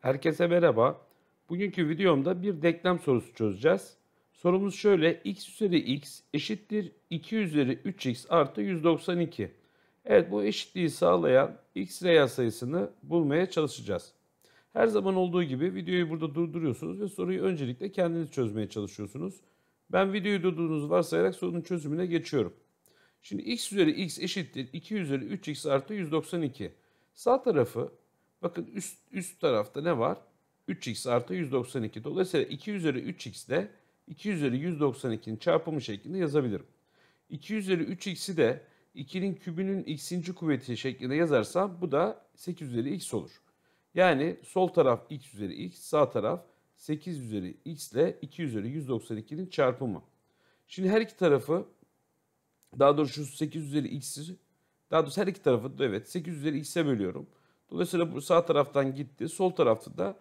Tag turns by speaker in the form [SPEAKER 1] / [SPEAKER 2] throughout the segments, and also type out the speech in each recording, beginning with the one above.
[SPEAKER 1] Herkese merhaba. Bugünkü videomda bir denklem sorusu çözeceğiz. Sorumuz şöyle. x üzeri x eşittir 2 üzeri 3x artı 192. Evet bu eşitliği sağlayan x reel sayısını bulmaya çalışacağız. Her zaman olduğu gibi videoyu burada durduruyorsunuz ve soruyu öncelikle kendiniz çözmeye çalışıyorsunuz. Ben videoyu durduğunuzu varsayarak sorunun çözümüne geçiyorum. Şimdi x üzeri x eşittir 2 üzeri 3x artı 192. Sağ tarafı Bakın üst, üst tarafta ne var? 3x artı 192. Dolayısıyla 2 üzeri 3x de 2 üzeri 192'nin çarpımı şeklinde yazabilirim. 2 üzeri 3x'i de 2'nin kübünün x'inci kuvveti şeklinde yazarsam bu da 8 üzeri x olur. Yani sol taraf x üzeri x, sağ taraf 8 üzeri x ile 2 üzeri 192'nin çarpımı. Şimdi her iki tarafı daha doğrusu 8 üzeri x'i daha doğrusu her iki tarafı evet 8 üzeri x'e bölüyorum. Dolayısıyla bu sağ taraftan gitti. Sol tarafta da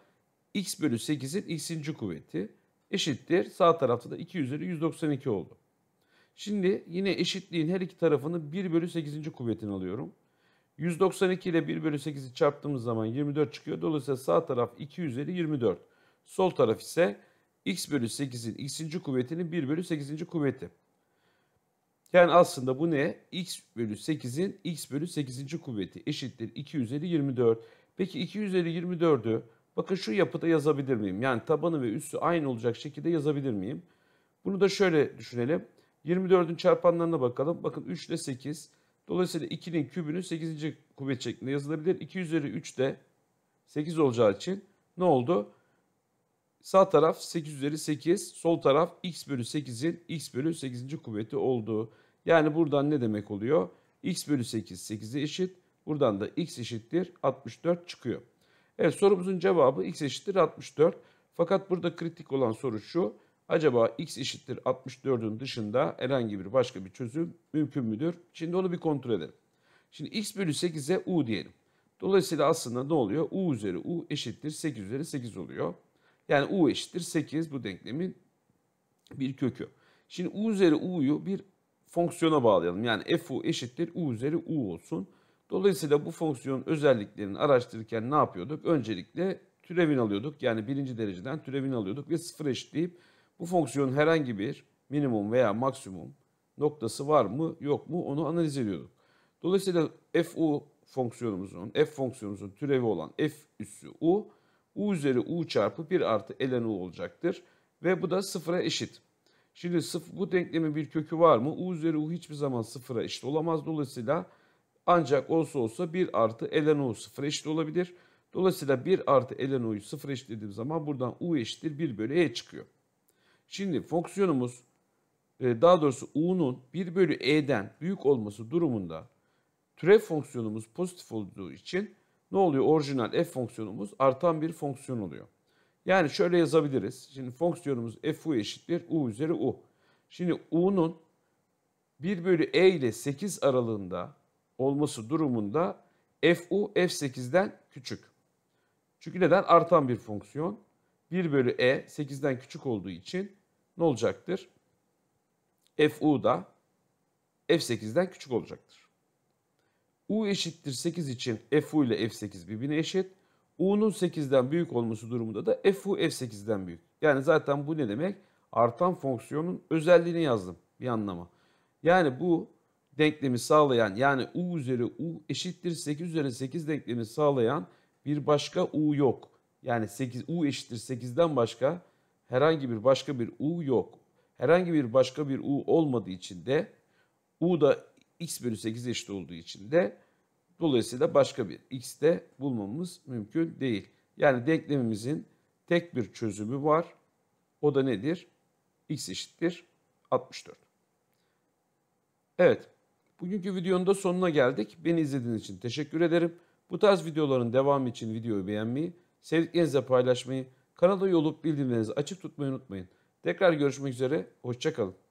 [SPEAKER 1] x bölü 8'in x'inci kuvveti eşittir. Sağ tarafta da 2 üzeri 192 oldu. Şimdi yine eşitliğin her iki tarafını 1 bölü 8. kuvvetini alıyorum. 192 ile 1 bölü 8'i çarptığımız zaman 24 çıkıyor. Dolayısıyla sağ taraf 2 üzeri 24. Sol taraf ise x bölü 8'in x'inci kuvvetinin 1 bölü 8. kuvveti. Yani aslında bu ne? x bölü 8'in x bölü 8. kuvveti eşittir 2 üzeri 24. Peki 2 üzeri 24'ü bakın şu yapıda yazabilir miyim? Yani tabanı ve üssü aynı olacak şekilde yazabilir miyim? Bunu da şöyle düşünelim. 24'ün çarpanlarına bakalım. Bakın 3 ile 8. Dolayısıyla 2'nin kübünü 8. kuvvet şeklinde yazılabilir. 2 üzeri 3 de 8 olacağı için ne oldu? Sağ taraf 8 üzeri 8, sol taraf x bölü 8'in x bölü 8. kuvveti olduğu. Yani buradan ne demek oluyor? x bölü 8 8'e eşit. Buradan da x eşittir 64 çıkıyor. Evet sorumuzun cevabı x eşittir 64. Fakat burada kritik olan soru şu. Acaba x eşittir 64'ün dışında herhangi bir başka bir çözüm mümkün müdür? Şimdi onu bir kontrol edelim. Şimdi x bölü 8'e u diyelim. Dolayısıyla aslında ne oluyor? u üzeri u eşittir 8 üzeri 8 oluyor. Yani u eşittir 8 bu denklemin bir kökü. Şimdi u üzeri u'yu bir fonksiyona bağlayalım. Yani f u eşittir u üzeri u olsun. Dolayısıyla bu fonksiyonun özelliklerini araştırırken ne yapıyorduk? Öncelikle türevini alıyorduk. Yani birinci dereceden türevini alıyorduk ve sıfır eşitleyip bu fonksiyonun herhangi bir minimum veya maksimum noktası var mı yok mu onu analiz ediyorduk. Dolayısıyla f u fonksiyonumuzun, f fonksiyonumuzun türevi olan f üssü u u üzeri u çarpı 1 artı ln u olacaktır. Ve bu da sıfıra eşit. Şimdi bu denklemin bir kökü var mı? U üzeri u hiçbir zaman sıfıra eşit olamaz. Dolayısıyla ancak olsa olsa 1 artı ln u sıfıra eşit olabilir. Dolayısıyla 1 artı ln u'yu sıfıra eşitlediğim zaman buradan u eşittir 1 bölü e çıkıyor. Şimdi fonksiyonumuz e, daha doğrusu u'nun 1 bölü e'den büyük olması durumunda türev fonksiyonumuz pozitif olduğu için ne oluyor? Orijinal f fonksiyonumuz artan bir fonksiyon oluyor. Yani şöyle yazabiliriz. Şimdi fonksiyonumuz f u eşittir u üzeri u. Şimdi u'nun 1 bölü e ile 8 aralığında olması durumunda fu f8'den küçük. Çünkü neden? Artan bir fonksiyon. 1 bölü e 8'den küçük olduğu için ne olacaktır? fu da f8'den küçük olacaktır. U eşittir 8 için FU ile F8 birbirine eşit. U'nun 8'den büyük olması durumunda da FU F8'den büyük. Yani zaten bu ne demek? Artan fonksiyonun özelliğini yazdım bir anlama. Yani bu denklemi sağlayan yani U üzeri U eşittir 8 üzeri 8 denklemi sağlayan bir başka U yok. Yani 8 U eşittir 8'den başka herhangi bir başka bir U yok. Herhangi bir başka bir U olmadığı için de U da x bölü 8 eşit olduğu için de dolayısıyla başka bir x de bulmamız mümkün değil. Yani denklemimizin tek bir çözümü var. O da nedir? x eşittir 64. Evet, bugünkü videonun da sonuna geldik. Beni izlediğiniz için teşekkür ederim. Bu tarz videoların devamı için videoyu beğenmeyi, sevdiklerinizle paylaşmayı, kanala yolup bildirimlerinizi açık tutmayı unutmayın. Tekrar görüşmek üzere, hoşçakalın.